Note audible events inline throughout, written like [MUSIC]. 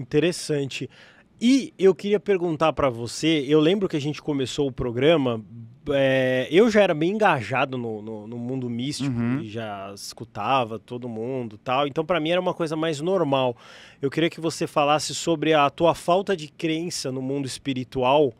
Interessante. E eu queria perguntar para você, eu lembro que a gente começou o programa, é, eu já era bem engajado no, no, no mundo místico, uhum. já escutava todo mundo tal, então para mim era uma coisa mais normal. Eu queria que você falasse sobre a tua falta de crença no mundo espiritual,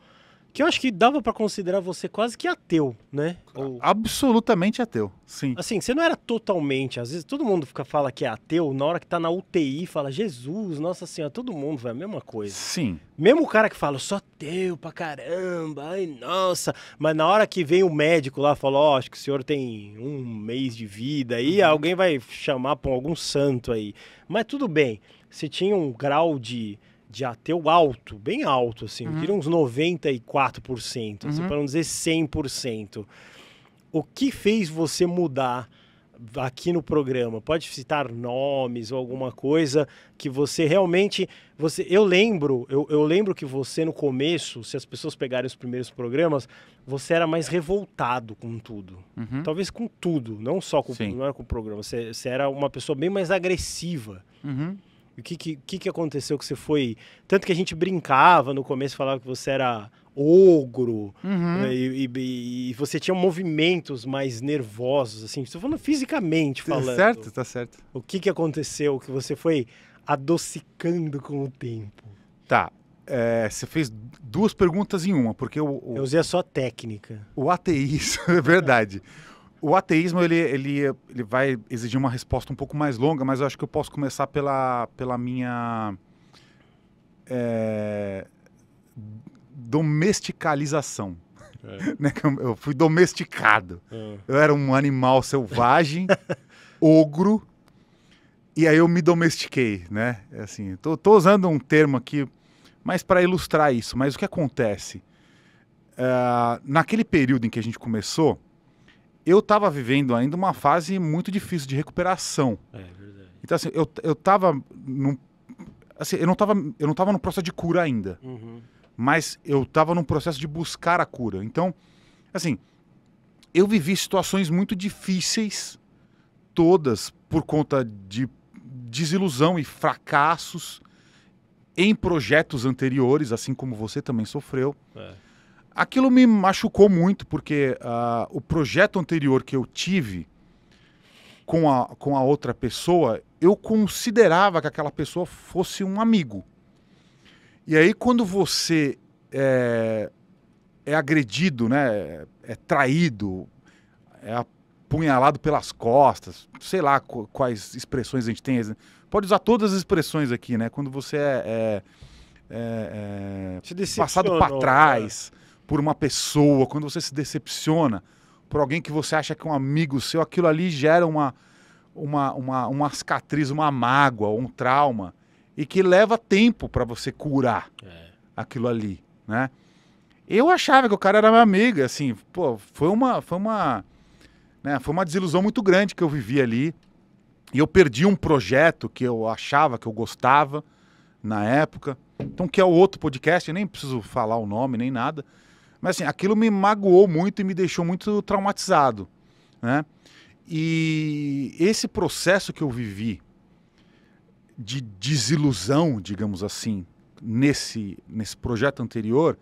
que eu acho que dava para considerar você quase que ateu, né? Ou... Absolutamente ateu, sim. Assim, você não era totalmente, às vezes todo mundo fica fala que é ateu, na hora que tá na UTI fala Jesus, nossa senhora, todo mundo vai a mesma coisa. Sim. Mesmo o cara que fala só ateu pra caramba, ai nossa, mas na hora que vem o médico lá fala, ó, oh, acho que o senhor tem um mês de vida aí, uhum. alguém vai chamar para algum santo aí. Mas tudo bem. Você tinha um grau de de ateu alto, bem alto, assim, uhum. tira uns 94%, assim, uhum. para não dizer 100%. O que fez você mudar aqui no programa? Pode citar nomes ou alguma coisa que você realmente. Você, eu lembro, eu, eu, lembro que você no começo, se as pessoas pegarem os primeiros programas, você era mais revoltado com tudo. Uhum. Talvez com tudo, não só com, não era com o programa. Você, você, era uma pessoa bem mais agressiva. Uhum. O que, que, que aconteceu que você foi. Tanto que a gente brincava no começo, falava que você era ogro, uhum. né, e, e, e, você tinha movimentos mais nervosos, assim. Estou falando fisicamente tá falando. Tá certo, tá certo. O que, que aconteceu que você foi adocicando com o tempo? Tá. É, você fez duas perguntas em uma, porque o, o... Eu usei a sua técnica. O ateísmo, [LAUGHS] é verdade. O ateísmo ele, ele, ele vai exigir uma resposta um pouco mais longa, mas eu acho que eu posso começar pela, pela minha é, domesticalização. É. [LAUGHS] Né, eu fui domesticado. É. Eu era um animal selvagem, [LAUGHS] ogro, e aí eu me domestiquei, né? É assim, tô, tô usando um termo aqui, mas para ilustrar isso. Mas o que acontece? Ah, naquele período em que a gente começou, eu estava vivendo ainda uma fase muito difícil de recuperação. É verdade. Então, assim, eu, eu tava num, assim, eu não estava eu não tava no processo de cura ainda. Uhum. Mas eu estava num processo de buscar a cura. Então, assim, eu vivi situações muito difíceis todas por conta de desilusão e fracassos em projetos anteriores, assim como você também sofreu. É. Aquilo me machucou muito, porque uh, o projeto anterior que eu tive com a, com a outra pessoa, eu considerava que aquela pessoa fosse um amigo. E aí, quando você é, é agredido, né, é traído, é apunhalado pelas costas, sei lá quais expressões a gente tem. Pode usar todas as expressões aqui, né? Quando você é, é, é, é passado para é. trás. Cara por uma pessoa, quando você se decepciona por alguém que você acha que é um amigo seu, aquilo ali gera uma, uma, uma, uma cicatriz, uma mágoa, um trauma, e que leva tempo para você curar é. aquilo ali, né? Eu achava que o cara era meu amigo, assim, pô, foi uma, foi uma, né, foi uma desilusão muito grande que eu vivi ali, e eu perdi um projeto que eu achava que eu gostava na época, então que é o outro podcast, nem preciso falar o nome, nem nada, mas assim, aquilo me magoou muito e me deixou muito traumatizado, né? E esse processo que eu vivi de desilusão, digamos assim, nesse, nesse projeto anterior,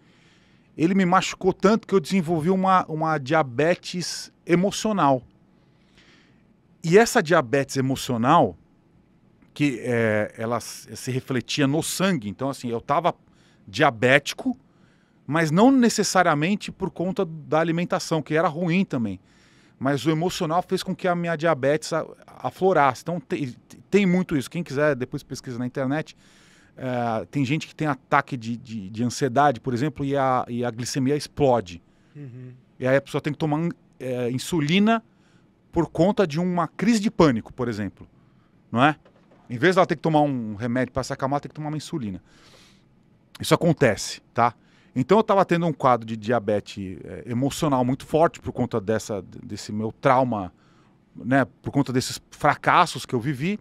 ele me machucou tanto que eu desenvolvi uma, uma diabetes emocional. E essa diabetes emocional, que é, ela se refletia no sangue, então assim, eu estava diabético, mas não necessariamente por conta da alimentação, que era ruim também. Mas o emocional fez com que a minha diabetes aflorasse. Então tem, tem muito isso. Quem quiser, depois pesquisa na internet. É, tem gente que tem ataque de, de, de, ansiedade, por exemplo, e a, e a glicemia explode. Uhum. E aí a pessoa tem que tomar é, insulina por conta de uma crise de pânico, por exemplo. Não é? Em vez de ela ter que tomar um remédio para se acalmar, tem que tomar uma insulina. Isso acontece, tá? Então eu estava tendo um quadro de diabetes é, emocional muito forte por conta dessa, desse meu trauma, né, por conta desses fracassos que eu vivi.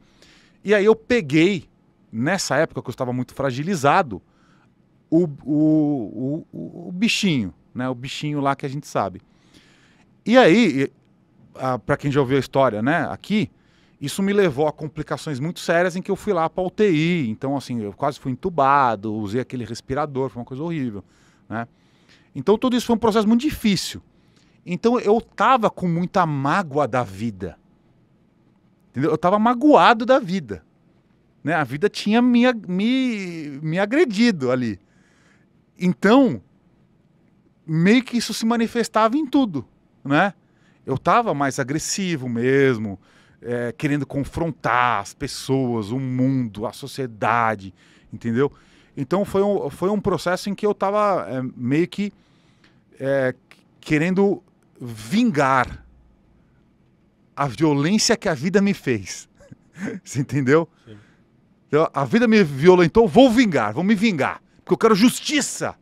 E aí eu peguei, nessa época que eu estava muito fragilizado, o, o, o, o bichinho, né, o bichinho lá que a gente sabe. E aí, ah, para quem já ouviu a história, né, aqui, isso me levou a complicações muito sérias em que eu fui lá para UTI. Então, assim, eu quase fui entubado, usei aquele respirador, foi uma coisa horrível. Né? Então tudo isso foi um processo muito difícil. Então eu tava com muita mágoa da vida. Entendeu? Eu tava magoado da vida. Né? A vida tinha me, me, me agredido ali. Então, meio que isso se manifestava em tudo, né? Eu tava mais agressivo mesmo, é, querendo confrontar as pessoas, o mundo, a sociedade, entendeu? Então foi um, foi um processo em que eu estava é, meio que é, querendo vingar a violência que a vida me fez. [LAUGHS] Você entendeu? Sim. Então, a vida me violentou, vou vingar, vou me vingar. Porque eu quero justiça.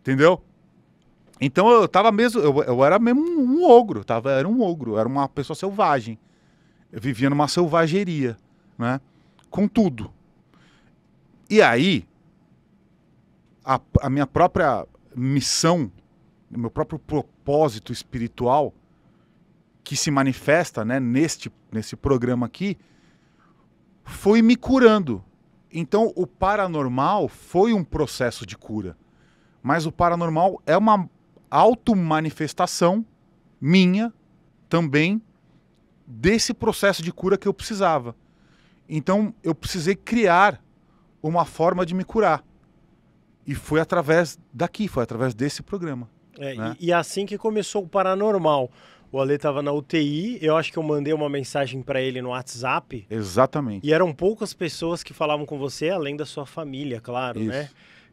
Entendeu? Então eu tava mesmo, eu, eu era mesmo um, um ogro, tava, era um ogro, era uma pessoa selvagem. Eu vivia numa selvageria, né? Com tudo. E aí, a, a minha própria missão, o meu próprio propósito espiritual que se manifesta né, neste, nesse programa aqui, foi me curando. Então, o paranormal foi um processo de cura. Mas o paranormal é uma auto-manifestação minha também desse processo de cura que eu precisava. Então, eu precisei criar uma forma de me curar. E foi através daqui, foi através desse programa. É, né? e, e assim que começou o Paranormal. O Ale estava na UTI, eu acho que eu mandei uma mensagem para ele no WhatsApp. Exatamente. E eram poucas pessoas que falavam com você, além da sua família, claro, né? Isso. né?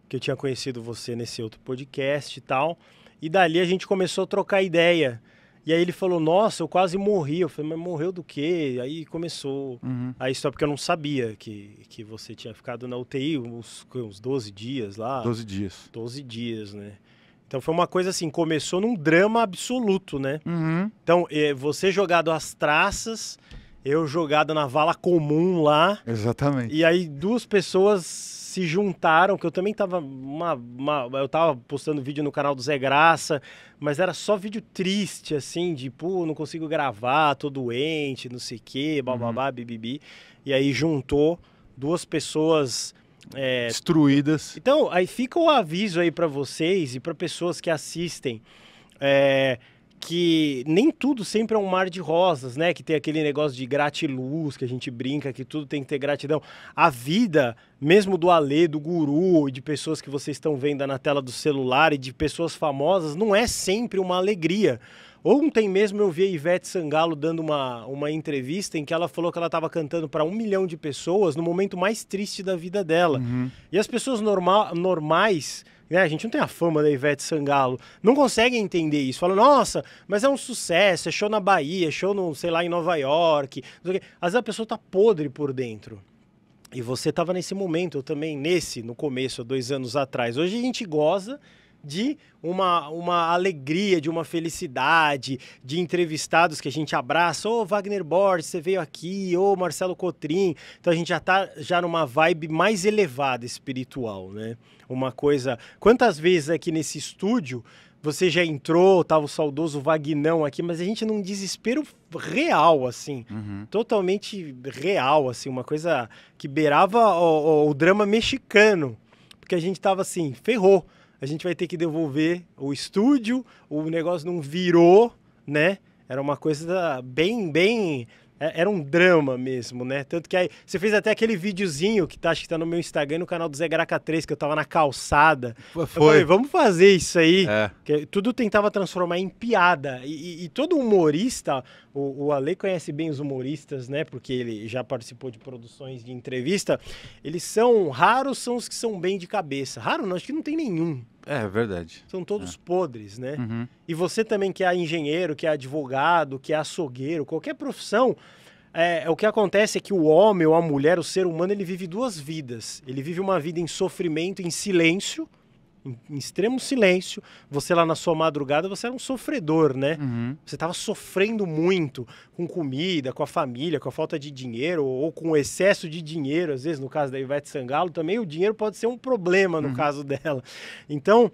Que eu tinha conhecido você nesse outro podcast e tal. E dali a gente começou a trocar ideia. E aí ele falou, nossa, eu quase morri. Eu falei, mas morreu do quê? Aí começou uhum. a história, porque eu não sabia que, que você tinha ficado na UTI uns, uns 12 dias lá. 12 dias. 12 dias, né? Então foi uma coisa assim, começou num drama absoluto, né? Uhum. Então, é, você jogado às traças, eu jogado na vala comum lá. Exatamente. E aí duas pessoas se juntaram, que eu também tava uma, uma, eu tava postando vídeo no canal do Zé Graça, mas era só vídeo triste assim, de pô, não consigo gravar, tô doente, não sei quê, bababá, uhum. bibibi. E aí juntou duas pessoas é... destruídas. Então, aí fica o aviso aí para vocês e para pessoas que assistem. É, que nem tudo sempre é um mar de rosas, né? Que tem aquele negócio de gratiluz, que a gente brinca, que tudo tem que ter gratidão. A vida, mesmo do Alê, do Guru, e de pessoas que vocês estão vendo na tela do celular e de pessoas famosas, não é sempre uma alegria. Ontem mesmo eu vi a Ivete Sangalo dando uma, uma entrevista em que ela falou que ela estava cantando para um milhão de pessoas no momento mais triste da vida dela. Uhum. E as pessoas norma normais né? A gente não tem a fama da Ivete Sangalo. Não conseguem entender isso. Falam, nossa, mas é um sucesso, é show na Bahia, é show, no, sei lá, em Nova York. Às vezes a pessoa tá podre por dentro. E você tava nesse momento, eu também, nesse, no começo, dois anos atrás. Hoje a gente goza, de uma, uma alegria, de uma felicidade, de entrevistados que a gente abraça. Ô, oh, Wagner Borges, você veio aqui. Ô, oh, Marcelo Cotrim. Então a gente já tá já numa vibe mais elevada espiritual, né? Uma coisa... Quantas vezes aqui nesse estúdio você já entrou, tava tá o saudoso Vagnão aqui, mas a gente num desespero real, assim. Uhum. Totalmente real, assim. Uma coisa que beirava o, o, o drama mexicano. Porque a gente tava assim, ferrou a gente vai ter que devolver o estúdio, o negócio não virou, né? Era uma coisa bem, bem é, era um drama mesmo, né? Tanto que aí você fez até aquele videozinho que tá, acho que tá no meu Instagram, no canal do Zé Graca 3, que eu tava na calçada. Foi. falei, vamos fazer isso aí. É. Que tudo tentava transformar em piada. E, e, e todo humorista, o, o, Ale conhece bem os humoristas, né? Porque ele já participou de produções de entrevista. Eles são raros, são os que são bem de cabeça. Raro não, acho que não tem nenhum. É, é verdade. São todos é. podres, né? Uhum. E você também que é engenheiro, que é advogado, que é açougueiro, qualquer profissão, é, é, o que acontece é que o homem ou a mulher, o ser humano, ele vive duas vidas. Ele vive uma vida em sofrimento, em silêncio, em, em, extremo silêncio. Você lá na sua madrugada, você era um sofredor, né? Uhum. Você estava sofrendo muito com comida, com a família, com a falta de dinheiro ou com o excesso de dinheiro. Às vezes, no caso da Ivete Sangalo, também o dinheiro pode ser um problema no uhum. caso [LAUGHS] dela. Então,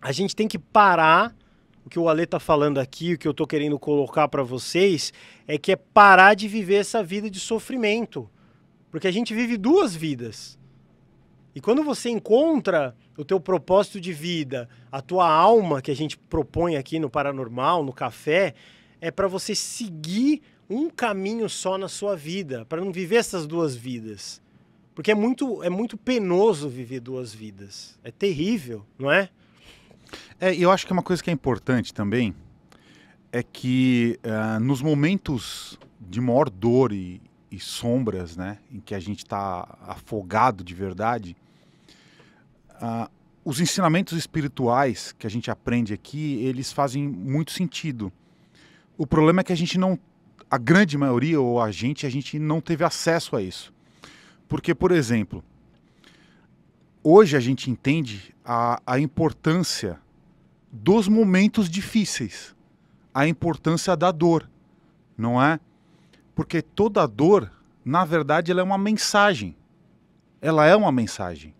a gente tem que parar. O que o Ale tá falando aqui, o que eu tô querendo colocar para vocês, é que é parar de viver essa vida de sofrimento. Porque a gente vive duas vidas. E quando você encontra o teu propósito de vida, a tua alma que a gente propõe aqui no Paranormal, no Café, é para você seguir um caminho só na sua vida, para não viver essas duas vidas. Porque é muito, é muito penoso viver duas vidas. É terrível, não é? É, eu acho que é uma coisa que é importante também é que uh, nos momentos de maior dor e, e sombras, né, em que a gente está afogado de verdade, ah, os ensinamentos espirituais que a gente aprende aqui, eles fazem muito sentido. O problema é que a gente não, a grande maioria ou a gente, a gente não teve acesso a isso. Porque, por exemplo, hoje a gente entende a, a importância dos momentos difíceis, a importância da dor, não é? Porque toda dor, na verdade, ela é uma mensagem. Ela é uma mensagem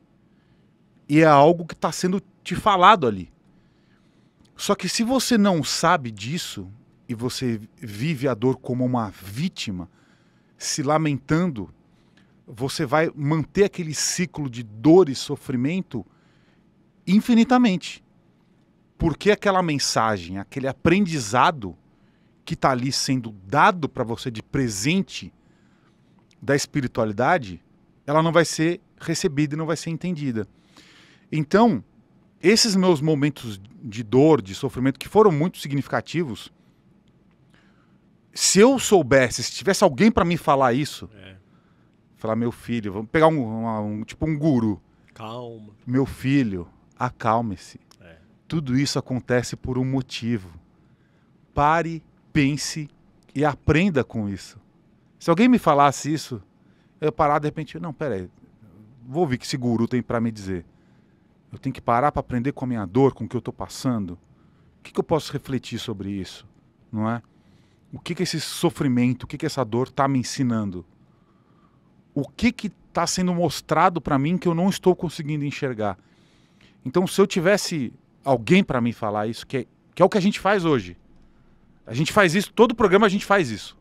e é algo que está sendo te falado ali. Só que se você não sabe disso e você vive a dor como uma vítima, se lamentando, você vai manter aquele ciclo de dor e sofrimento infinitamente. Porque aquela mensagem, aquele aprendizado que está ali sendo dado para você de presente da espiritualidade, ela não vai ser recebida e não vai ser entendida. Então, esses meus momentos de dor, de sofrimento, que foram muito significativos, se eu soubesse, se tivesse alguém para me falar isso, é. falar, meu filho, vamos pegar um, um, tipo um guru. Calma. Meu filho, acalme-se. É. Tudo isso acontece por um motivo. Pare, pense e aprenda com isso. Se alguém me falasse isso, eu parar de repente, não, peraí, vou ouvir o que esse guru tem para me dizer. Eu tenho que parar para aprender com a minha dor, com o que eu estou passando. O que, que, eu posso refletir sobre isso? Não é? O que, que esse sofrimento, o que, que essa dor está me ensinando? O que está sendo mostrado para mim que eu não estou conseguindo enxergar? Então, se eu tivesse alguém para me falar isso, que é, que é o que a gente faz hoje, a gente faz isso, todo programa a gente faz isso.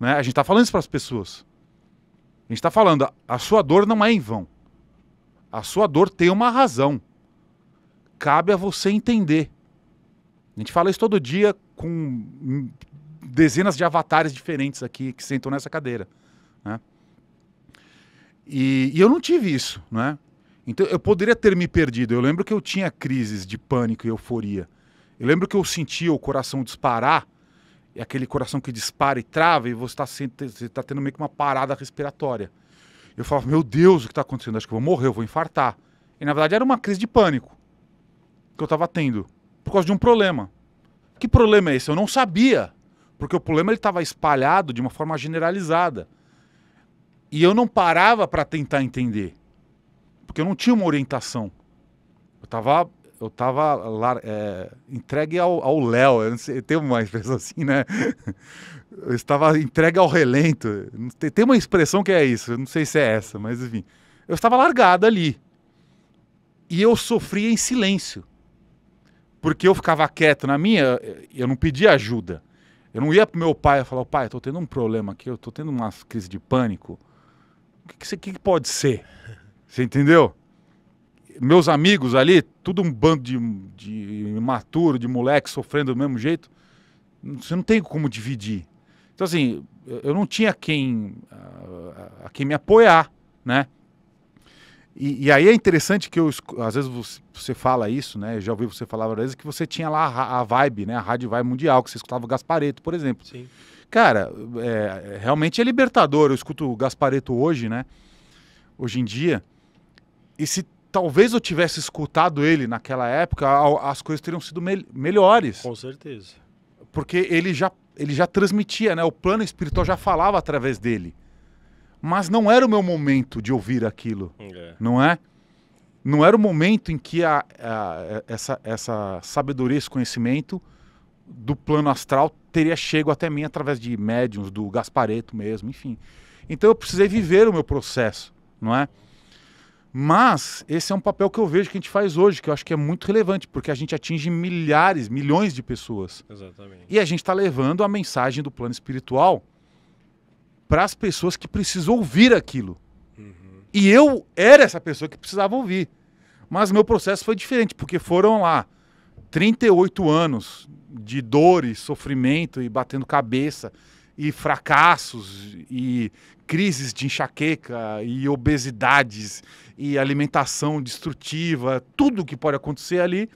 Né? A gente está falando isso para as pessoas. A gente está falando, a, a sua dor não é em vão. A sua dor tem uma razão. Cabe a você entender. A gente fala isso todo dia com dezenas de avatares diferentes aqui que sentam nessa cadeira. Né? E, e, eu não tive isso, né? Então eu poderia ter me perdido. Eu lembro que eu tinha crises de pânico e euforia. Eu lembro que eu sentia o coração disparar, e aquele coração que dispara e trava, e você está tá tendo meio que uma parada respiratória. Eu falava, meu Deus, o que está acontecendo? Acho que eu vou morrer, eu vou infartar. E na verdade era uma crise de pânico que eu estava tendo por causa de um problema. Que problema é esse? Eu não sabia, porque o problema ele estava espalhado de uma forma generalizada. E eu não parava para tentar entender, porque eu não tinha uma orientação. Eu estava eu tava lá, é, entregue ao Léo, tem uma expressão assim, né? [LAUGHS] Eu estava entregue ao relento. Tem uma expressão que é isso, não sei se é essa, mas enfim. Eu estava largado ali. E eu sofria em silêncio. Porque eu ficava quieto na minha, eu não pedia ajuda. Eu não ia pro meu pai e falava, pai, eu tô tendo um problema aqui, eu tô tendo uma crise de pânico. O que, que, que pode ser? Você entendeu? meus amigos ali, tudo um bando de, de imaturo, de moleque sofrendo do mesmo jeito, você não tem como dividir. Então, assim, eu não tinha quem, ah, a, a quem me apoiar, né? E, e, aí é interessante que eu, às vezes você, você fala isso, né? Eu já ouvi você falar várias vezes que você tinha lá a, a vibe, né? A rádio vibe mundial, que você escutava o Gaspareto, por exemplo. Sim. Cara, é, realmente é libertador. Eu escuto o Gaspareto hoje, né? Hoje em dia. E se talvez eu tivesse escutado ele naquela época, as coisas teriam sido me melhores. Com certeza. Porque ele já, ele já transmitia, né? O plano espiritual já falava através dele. Mas não era o meu momento de ouvir aquilo, é. não é? Não era o momento em que a, a, essa, essa sabedoria, esse conhecimento do plano astral teria chego até mim através de médiums, do Gaspareto mesmo, enfim. Então eu precisei viver o meu processo, não é? Mas esse é um papel que eu vejo que a gente faz hoje, que eu acho que é muito relevante, porque a gente atinge milhares, milhões de pessoas. Exatamente. E a gente está levando a mensagem do plano espiritual para as pessoas que precisam ouvir aquilo. Uhum. E eu era essa pessoa que precisava ouvir. Mas meu processo foi diferente, porque foram lá 38 anos de dores, sofrimento e batendo cabeça e fracassos e crises de enxaqueca e obesidades e alimentação destrutiva, tudo que pode acontecer ali,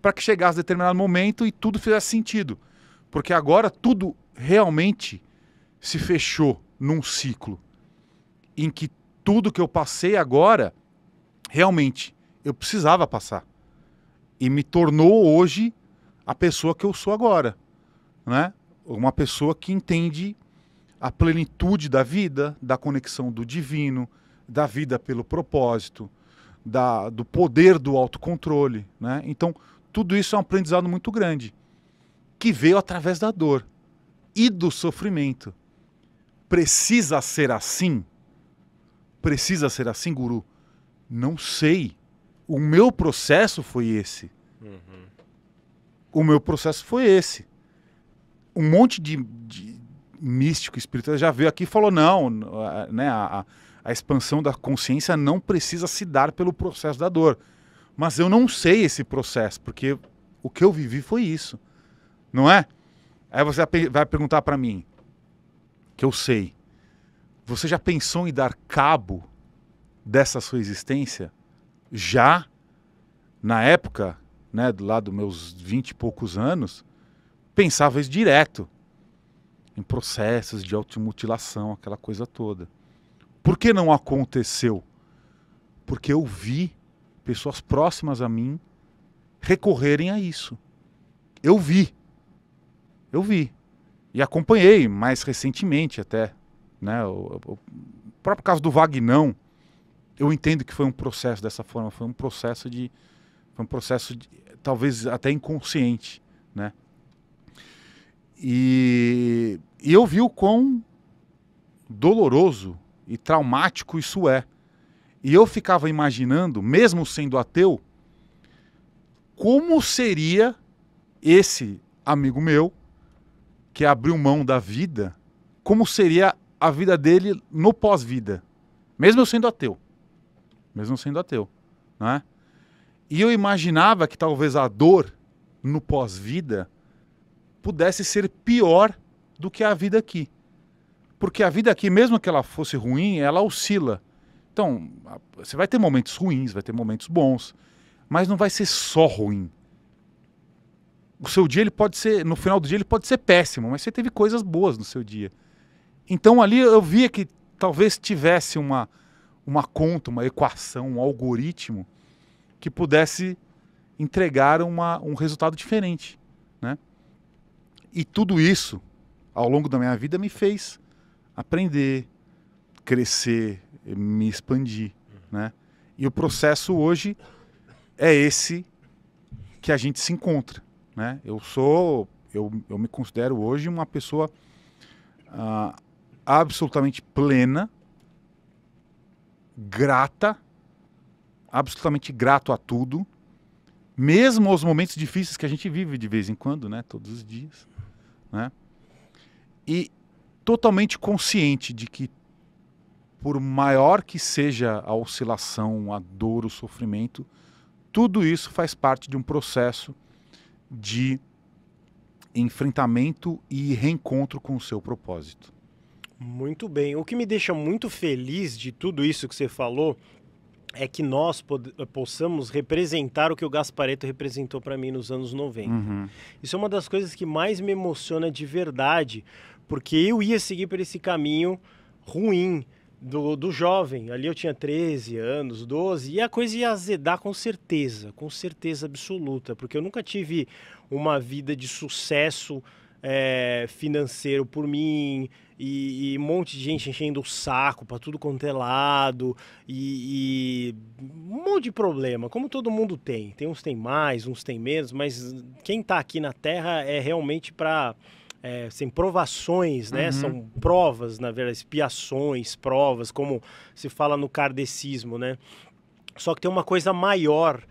para que chegasse a determinado momento e tudo fizesse sentido. Porque agora tudo realmente se fechou num ciclo em que tudo que eu passei agora realmente eu precisava passar e me tornou hoje a pessoa que eu sou agora, né? uma pessoa que entende a plenitude da vida, da conexão do divino, da vida pelo propósito, da, do poder do autocontrole. Né? Então, tudo isso é um aprendizado muito grande, que veio através da dor e do sofrimento. Precisa ser assim? Precisa ser assim, guru? Não sei. O meu processo foi esse. Uhum. O meu processo foi esse um monte de, de místico espiritual já veio aqui e falou: não, né, a, a expansão da consciência não precisa se dar pelo processo da dor. Mas eu não sei esse processo, porque o que eu vivi foi isso. Não é? Aí você vai perguntar para mim, que eu sei. Você já pensou em dar cabo dessa sua existência? Já na época, né, lá dos meus vinte e poucos anos, pensava isso direto em processos de automutilação, aquela coisa toda. Por que não aconteceu? Porque eu vi pessoas próximas a mim recorrerem a isso. Eu vi. Eu vi. E acompanhei mais recentemente até. Né? O, o, próprio caso do Vagnão, eu entendo que foi um processo dessa forma, foi um processo de. Foi um processo de, talvez até inconsciente. Né? E, e eu vi o quão doloroso e traumático isso é. E eu ficava imaginando, mesmo sendo ateu, como seria esse amigo meu que abriu mão da vida, como seria a vida dele no pós-vida, mesmo eu sendo ateu. Mesmo sendo ateu, né? E eu imaginava que talvez a dor no pós-vida pudesse ser pior do que a vida aqui. Porque a vida aqui, mesmo que ela fosse ruim, ela oscila. Então, você vai ter momentos ruins, vai ter momentos bons, mas não vai ser só ruim. O seu dia ele pode ser, no final do dia ele pode ser péssimo, mas você teve coisas boas no seu dia. Então ali eu via que talvez tivesse uma uma conta, uma equação, um algoritmo que pudesse entregar uma, um resultado diferente, né? E tudo isso, ao longo da minha vida, me fez aprender, crescer, me expandir, né? E o processo hoje é esse que a gente se encontra, né? Eu sou, eu, eu me considero hoje uma pessoa ah, absolutamente plena, grata, absolutamente grato a tudo, mesmo aos momentos difíceis que a gente vive de vez em quando, né? Todos os dias né? E totalmente consciente de que por maior que seja a oscilação, a dor, o sofrimento, tudo isso faz parte de um processo de enfrentamento e reencontro com o seu propósito. Muito bem. O que me deixa muito feliz de tudo isso que você falou é que nós eh, possamos representar o que o Gaspareto representou para mim nos anos 90. Uhum. Isso é uma das coisas que mais me emociona de verdade, porque eu ia seguir por esse caminho ruim do, do jovem. Ali eu tinha 13 anos, 12, e a coisa ia azedar com certeza, com certeza absoluta, porque eu nunca tive uma vida de sucesso é, financeiro por mim, e, e, um monte de gente enchendo o saco para tudo quanto é lado, e, e, um monte de problema, como todo mundo tem. Tem uns tem mais, uns tem menos, mas quem está aqui na Terra é realmente para. É, sem provações, né? Uhum. São provas, na verdade, expiações, provas, como se fala no kardecismo, né? Só que tem uma coisa maior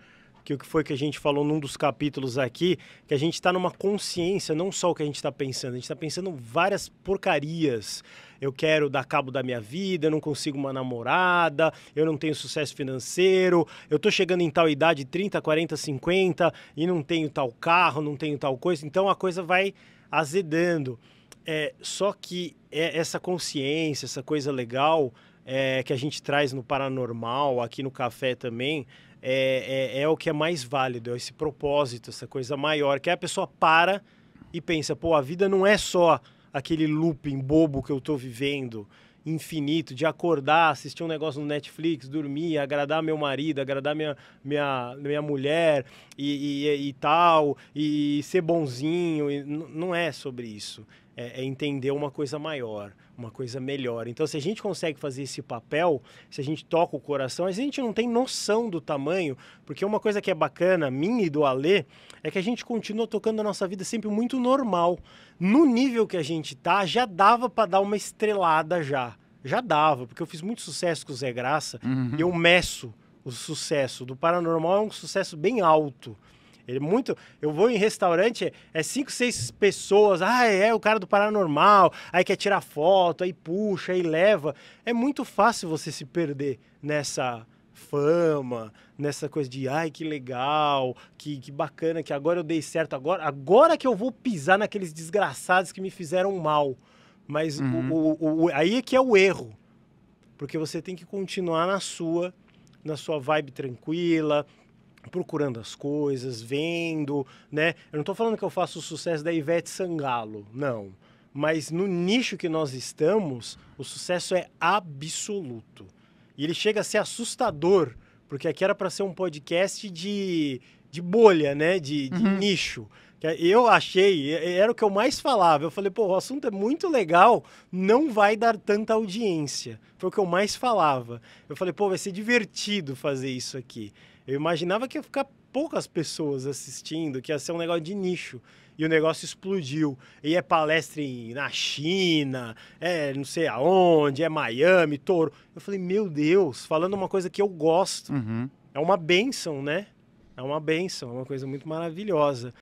que o que foi que a gente falou num dos capítulos aqui, que a gente está numa consciência, não só o que a gente está pensando, a gente está pensando várias porcarias. Eu quero dar cabo da minha vida, eu não consigo uma namorada, eu não tenho sucesso financeiro, eu estou chegando em tal idade, 30, 40, 50, e não tenho tal carro, não tenho tal coisa, então a coisa vai azedando. É, só que é, essa consciência, essa coisa legal, é, que a gente traz no Paranormal, aqui no Café também, é, é, é, o que é mais válido, é esse propósito, essa coisa maior, que é a pessoa para e pensa, pô, a vida não é só aquele looping bobo que eu tô vivendo, infinito, de acordar, assistir um negócio no Netflix, dormir, agradar meu marido, agradar minha, minha, minha mulher e, e, e tal, e ser bonzinho, e não é sobre isso é, é, entender uma coisa maior, uma coisa melhor. Então, se a gente consegue fazer esse papel, se a gente toca o coração, a gente não tem noção do tamanho, porque uma coisa que é bacana, minha e do Alê, é que a gente continua tocando a nossa vida sempre muito normal. No nível que a gente tá, já dava para dar uma estrelada já. Já dava, porque eu fiz muito sucesso com o Zé Graça uhum. e eu meço o sucesso. Do Paranormal é um sucesso bem alto. Ele é muito. Eu vou em restaurante, é cinco, seis pessoas. Ah, é o cara do paranormal. Aí quer tirar foto, aí puxa, aí leva. É muito fácil você se perder nessa fama, nessa coisa de ai que legal, que, que bacana, que agora eu dei certo, agora, agora que eu vou pisar naqueles desgraçados que me fizeram mal. Mas uhum. o, o, o, aí é que é o erro. Porque você tem que continuar na sua, na sua vibe tranquila, procurando as coisas, vendo, né? Eu não estou falando que eu faço o sucesso da Ivete Sangalo, não. Mas no nicho que nós estamos, o sucesso é absoluto. E ele chega a ser assustador, porque aqui era para ser um podcast de, de bolha, né? De, de uhum. nicho. Eu achei, era o que eu mais falava. Eu falei, pô, o assunto é muito legal, não vai dar tanta audiência. Foi o que eu mais falava. Eu falei, pô, vai ser divertido fazer isso aqui. Eu imaginava que ia ficar poucas pessoas assistindo, que ia ser um negócio de nicho. E o negócio explodiu. E é palestra na China, é não sei aonde, é Miami, Toro. Eu falei, meu Deus, falando uma coisa que eu gosto. Uhum. É uma benção, né? É uma benção, é uma coisa muito maravilhosa.